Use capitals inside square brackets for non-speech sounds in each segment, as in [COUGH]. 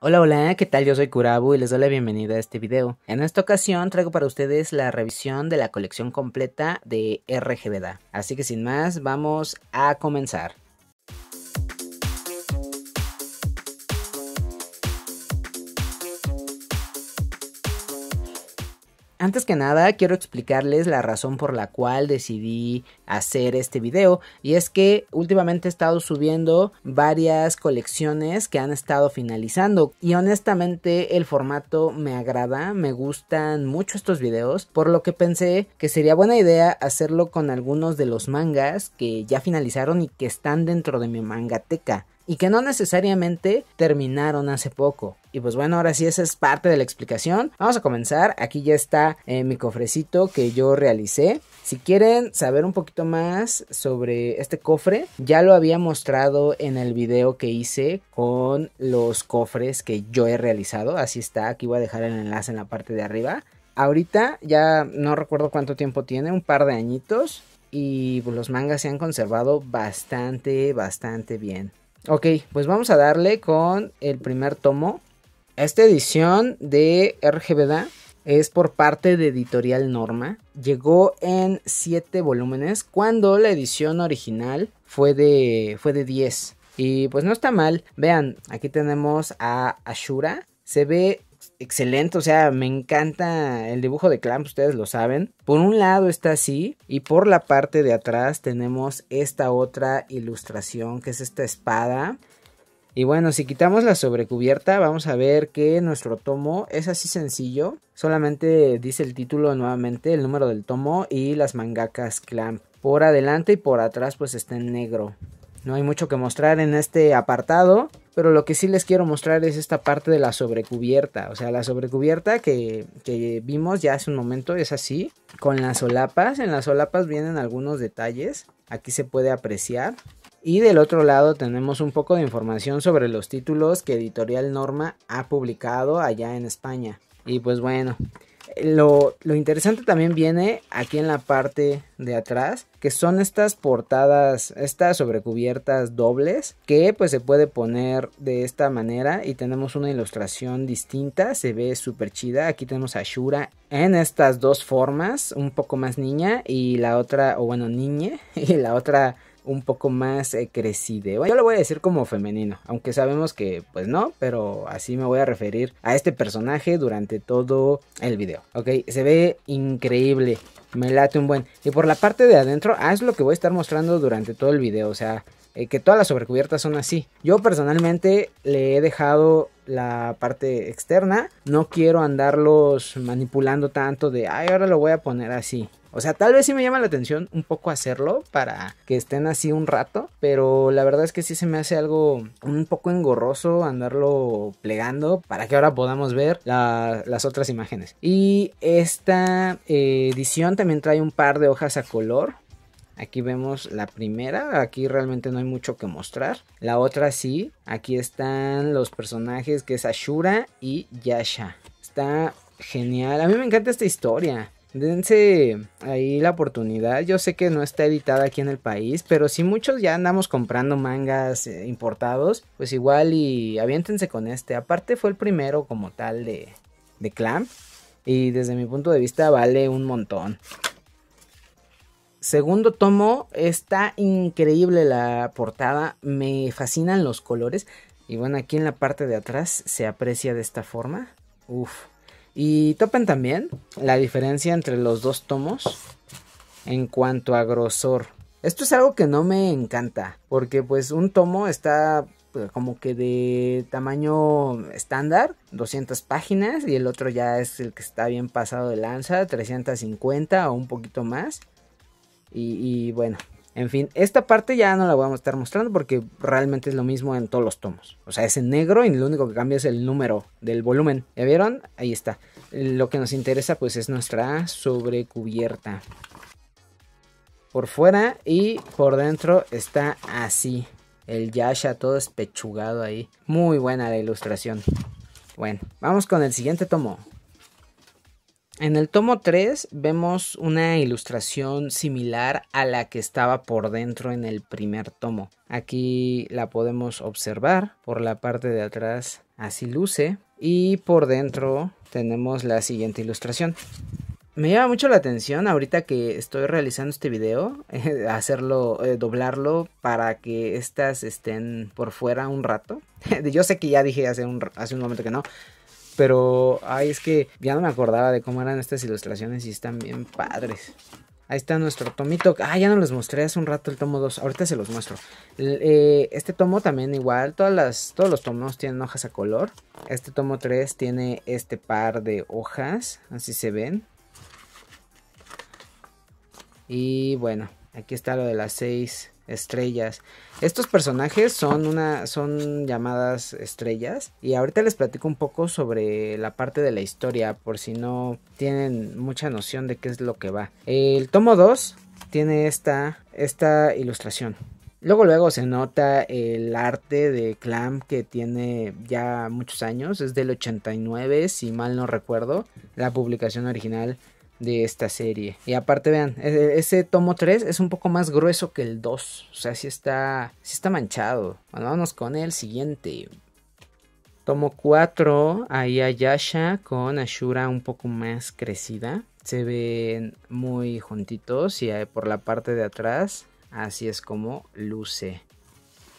Hola hola, ¿qué tal? Yo soy Kurabu y les doy la bienvenida a este video. En esta ocasión traigo para ustedes la revisión de la colección completa de RGBDA. Así que sin más, vamos a comenzar. Antes que nada, quiero explicarles la razón por la cual decidí hacer este video y es que últimamente he estado subiendo varias colecciones que han estado finalizando y honestamente el formato me agrada, me gustan mucho estos videos, por lo que pensé que sería buena idea hacerlo con algunos de los mangas que ya finalizaron y que están dentro de mi mangateca y que no necesariamente terminaron hace poco. Y pues bueno, ahora sí, esa es parte de la explicación. Vamos a comenzar. Aquí ya está eh, mi cofrecito que yo realicé. Si quieren saber un poquito más sobre este cofre, ya lo había mostrado en el video que hice con los cofres que yo he realizado. Así está, aquí voy a dejar el enlace en la parte de arriba. Ahorita ya no recuerdo cuánto tiempo tiene, un par de añitos. Y pues, los mangas se han conservado bastante, bastante bien. Ok, pues vamos a darle con el primer tomo. Esta edición de RGBDA es por parte de Editorial Norma. Llegó en 7 volúmenes cuando la edición original fue de, fue de 10. Y pues no está mal. Vean, aquí tenemos a Ashura. Se ve excelente, o sea, me encanta el dibujo de Clamp, ustedes lo saben. Por un lado está así y por la parte de atrás tenemos esta otra ilustración que es esta espada. Y bueno, si quitamos la sobrecubierta, vamos a ver que nuestro tomo es así sencillo. Solamente dice el título nuevamente, el número del tomo y las mangakas Clamp. Por adelante y por atrás pues está en negro. No hay mucho que mostrar en este apartado pero lo que sí les quiero mostrar es esta parte de la sobrecubierta, o sea, la sobrecubierta que, que vimos ya hace un momento es así, con las solapas, en las solapas vienen algunos detalles, aquí se puede apreciar, y del otro lado tenemos un poco de información sobre los títulos que Editorial Norma ha publicado allá en España. Y pues bueno, lo, interesante también viene aquí en la parte de atrás, que son estas portadas, estas sobrecubiertas dobles, que pues se puede poner de esta manera y tenemos una ilustración distinta, se ve súper chida. Aquí tenemos a Shura en estas dos formas, un poco más niña y la otra, o bueno, niñe, [LAUGHS] y la otra un poco más eh, crecido. Yo lo voy a decir como femenino, aunque sabemos que pues no, pero así me voy a referir a este personaje durante todo el video, ¿ok? Se ve increíble, me late un buen. Y por la parte de adentro, ah, es lo que voy a estar mostrando durante todo el video, o sea, eh, que todas las sobrecubiertas son así. Yo personalmente le he dejado la parte externa, no quiero andarlos manipulando tanto de, ay, ahora lo voy a poner así. O sea, tal vez sí me llama la atención un poco hacerlo para que estén así un rato, pero la verdad es que sí se me hace algo un poco engorroso andarlo plegando para que ahora podamos ver las otras imágenes. Y esta eh, edición también trae un par de hojas a color Aquí vemos la primera, aquí realmente no hay mucho que mostrar. La otra sí, aquí están los personajes que es Ashura y Yasha. Está genial, a mí me encanta esta historia dense ahí la oportunidad. Yo sé que no está editada aquí en el país, pero si muchos ya andamos comprando mangas eh, importados, pues igual y aviéntense con este. Aparte fue el primero como tal de, de y desde mi punto de vista vale un montón. Segundo tomo, está increíble la portada, me fascinan los colores y bueno, aquí en la parte de atrás se aprecia de esta forma. Uf, y topen también la diferencia entre los dos tomos en cuanto a grosor. Esto es algo que no me encanta, porque pues un tomo está pues, como que de tamaño estándar, 200 páginas, y el otro ya es el que está bien pasado de lanza, 350 o un poquito más. Y, y bueno, en fin, esta parte ya no la voy a estar mostrando porque realmente es lo mismo en todos los tomos. O sea, es en negro y lo único que cambia es el número del volumen. ¿Ya vieron? Ahí está. Lo que nos interesa pues es nuestra sobrecubierta. Por fuera y por dentro está así. El Yasha todo espechugado ahí. Muy buena la ilustración. Bueno, vamos con el siguiente tomo. En el tomo 3 vemos una ilustración similar a la que estaba por dentro en el primer tomo. Aquí la podemos observar por la parte de atrás así luce y por dentro tenemos la siguiente ilustración. Me llama mucho la atención ahorita que estoy realizando este video, eh, hacerlo, eh, doblarlo para que estas estén por fuera un rato. [LAUGHS] Yo sé que ya dije hace un momento que no, pero, ay, es que ya no me acordaba de cómo eran estas ilustraciones y están bien padres. Ahí está nuestro tomito. Ah, ya no les mostré hace un rato el tomo 2. Ahorita se los muestro. Eh, este tomo también igual. Todas las, todos los tomos tienen hojas a color. Este tomo 3 tiene este par de hojas. Así se ven. Y bueno, aquí está lo de las 6 estrellas. Estos personajes son una son llamadas estrellas y ahorita les platico un poco sobre la parte de la historia por si no tienen mucha noción de qué es lo que va. El tomo 2 tiene esta esta ilustración. Luego luego se nota el arte de Clamp que tiene ya muchos años, es del 89 si mal no recuerdo, la publicación original de esta serie. Y aparte, vean, e, e, ese tomo 3 es un poco más grueso que el 2. O sea, si está, Si está manchado. Bueno, vamos con el siguiente. Tomo 4, ahí hay Yasha con Ashura un poco más crecida. Se ven muy juntitos y por la parte de atrás así es como luce.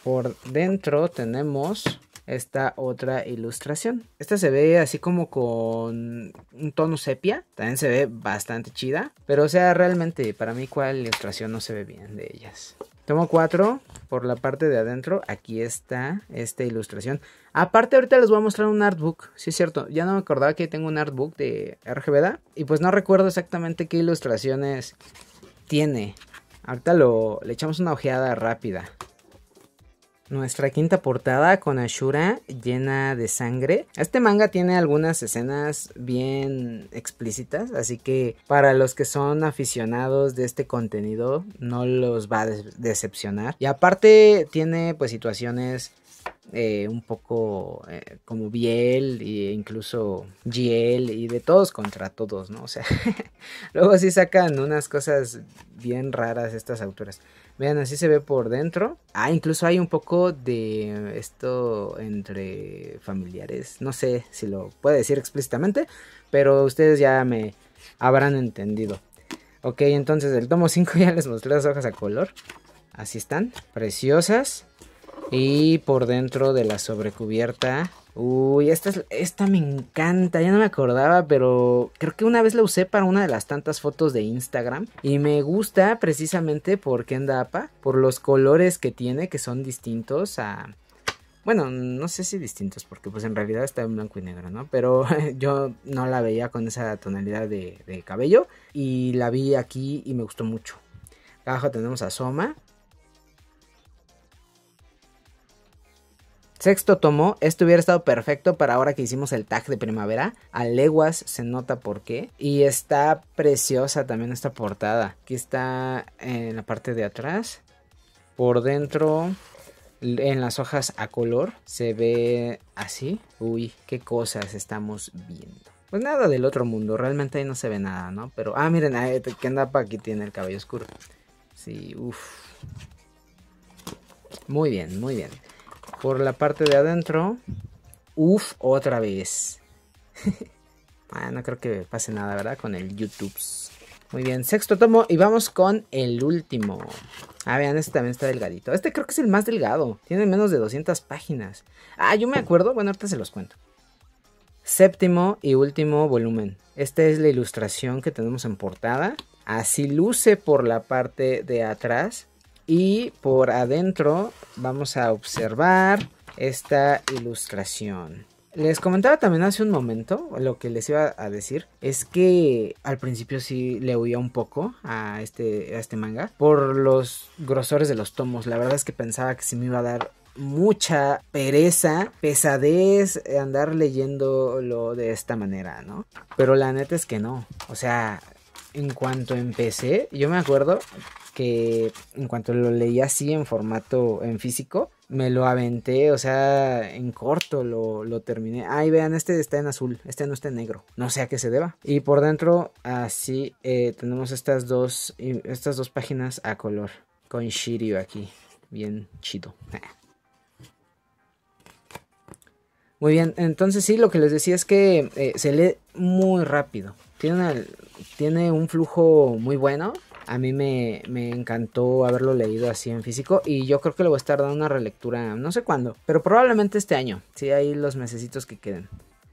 Por dentro tenemos esta otra ilustración. Esta se ve así como con un tono sepia. También se ve bastante chida. Pero o sea, realmente para mí cual ilustración no se ve bien de ellas. Tomo cuatro por la parte de adentro. Aquí está esta ilustración. Aparte ahorita les voy a mostrar un artbook. Sí es cierto, ya no me acordaba que tengo un artbook de RGBDA. Y pues no recuerdo exactamente qué ilustraciones tiene. Ahorita lo, le echamos una ojeada rápida. Nuestra quinta portada con Ashura llena de sangre. Este manga tiene algunas escenas bien explícitas, así que para los que son aficionados de este contenido no los va a decepcionar. Y aparte tiene pues situaciones eh, un poco eh, como Biel e incluso Giel y de todos contra todos, ¿no? O sea, [LAUGHS] luego sí sacan unas cosas bien raras estas autoras. Vean, así se ve por dentro. Ah, incluso hay un poco de esto entre familiares. No sé si lo puede decir explícitamente, pero ustedes ya me habrán entendido. Ok, entonces el tomo 5 [LAUGHS] ya les mostré las hojas a color. Así están, preciosas. Y por dentro de la sobrecubierta Uy, esta, esta me encanta, ya no me acordaba, pero creo que una vez la usé para una de las tantas fotos de Instagram y me gusta precisamente porque anda APA, por los colores que tiene que son distintos a... Bueno, no sé si distintos porque pues en realidad está en blanco y negro, ¿no? Pero [LAUGHS] yo no la veía con esa tonalidad de, de cabello y la vi aquí y me gustó mucho. Abajo tenemos a Soma, Sexto tomo, esto hubiera estado perfecto para ahora que hicimos el tag de primavera. A leguas se nota por qué. Y está preciosa también esta portada. Aquí está en la parte de atrás. Por dentro, en las hojas a color, se ve así. Uy, qué cosas estamos viendo. Pues nada del otro mundo, realmente ahí no se ve nada, ¿no? Pero, ah, miren, que anda aquí tiene el cabello oscuro. Sí, uff. Muy bien, muy bien por la parte de adentro. Uf, otra vez. [LAUGHS] ah, no creo que pase nada, ¿verdad? Con el YouTube. Muy bien, sexto tomo y vamos con el último. Ah, vean, este también está delgadito. Este creo que es el más delgado. Tiene menos de 200 páginas. Ah, yo me acuerdo. Bueno, ahorita se los cuento. Séptimo y último volumen. Esta es la ilustración que tenemos en portada. Así luce por la parte de atrás. Y por adentro vamos a observar esta ilustración. Les comentaba también hace un momento, lo que les iba a decir, es que al principio sí le huía un poco a este, este manga por los grosores de los tomos. La verdad es que pensaba que se me iba a dar mucha pereza, pesadez andar leyéndolo de esta manera, ¿no? Pero la neta es que no. O sea, en cuanto empecé, yo me acuerdo que en cuanto lo leí así en formato en físico, me lo aventé, o sea, en corto lo, terminé. Ahí vean, este está en azul, este no está en negro, no sé a qué se deba. Y por dentro, así eh, tenemos estas dos, estas dos páginas a color, con Shiryu aquí, bien chido. Muy bien, entonces sí, lo que les decía es que eh, se lee muy rápido tiene, un flujo muy bueno. A mí me, encantó haberlo leído así en físico y yo creo que le voy a estar dando una relectura no sé cuándo, pero probablemente este año. Si hay los mesecitos que queden.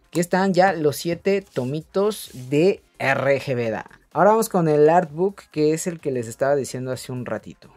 Aquí están ya los siete tomitos de RGBDA. Ahora vamos con el artbook que es el que les estaba diciendo hace un ratito.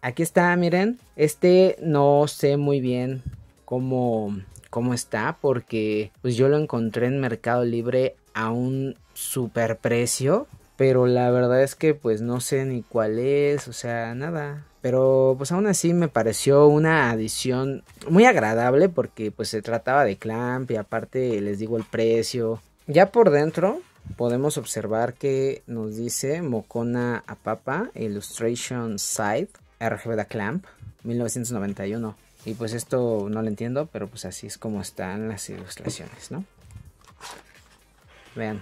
Aquí está, miren. Este no sé muy bien cómo, cómo está porque pues yo lo encontré en Mercado Libre a un super precio, pero la verdad es que pues no sé ni cuál es, o sea, nada. Pero pues aún así me pareció una adición muy agradable porque pues se trataba de clamp y aparte les digo el precio. Ya por dentro podemos observar que nos dice Mocona Papa Illustration Site RGB Clamp 1991. Y pues esto no lo entiendo, pero pues así es como están las ilustraciones, ¿no? Vean,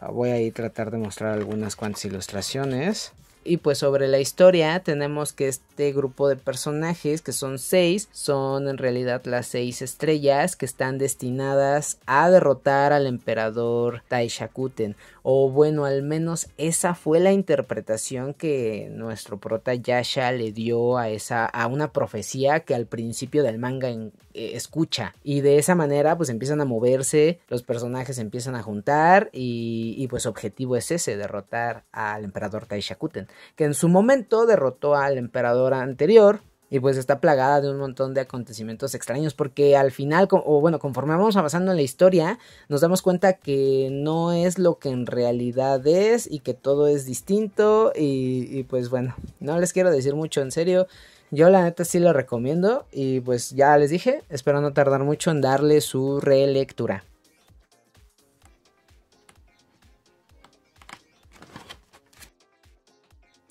Ah, voy a ir tratar de mostrar algunas cuantas ilustraciones. Y pues sobre la historia tenemos que este grupo de personajes, que son seis, son en realidad las seis estrellas que están destinadas a derrotar al emperador Taishakuten. O bueno, al menos esa fue la interpretación que nuestro prota Yasha le dio a esa a una profecía que al principio del manga eh, escucha. Y de esa manera pues empiezan a moverse, los personajes empiezan a juntar y, y pues objetivo es ese, derrotar al emperador Taishakuten, que en su momento derrotó al emperador anterior. Y pues está plagada de un montón de acontecimientos extraños porque al final, o bueno, conforme vamos avanzando en la historia, nos damos cuenta que no es lo que en realidad es y que todo es distinto y, y pues bueno, no les quiero decir mucho en serio. Yo la neta sí lo recomiendo y pues ya les dije, espero no tardar mucho en darle su relectura.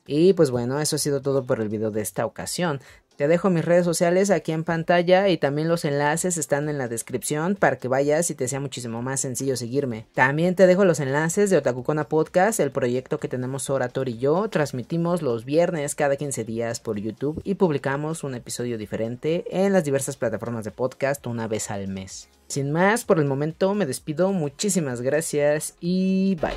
Y pues bueno, eso ha sido todo por el video de esta ocasión. Te dejo mis redes sociales aquí en pantalla y también los enlaces están en la descripción para que vayas y te sea muchísimo más sencillo seguirme. También te dejo los enlaces de Otakucona Podcast, el proyecto que tenemos Orator y yo. Transmitimos los viernes cada 15 días por YouTube y publicamos un episodio diferente en las diversas plataformas de podcast una vez al mes. Sin más, por el momento me despido. Muchísimas gracias y bye.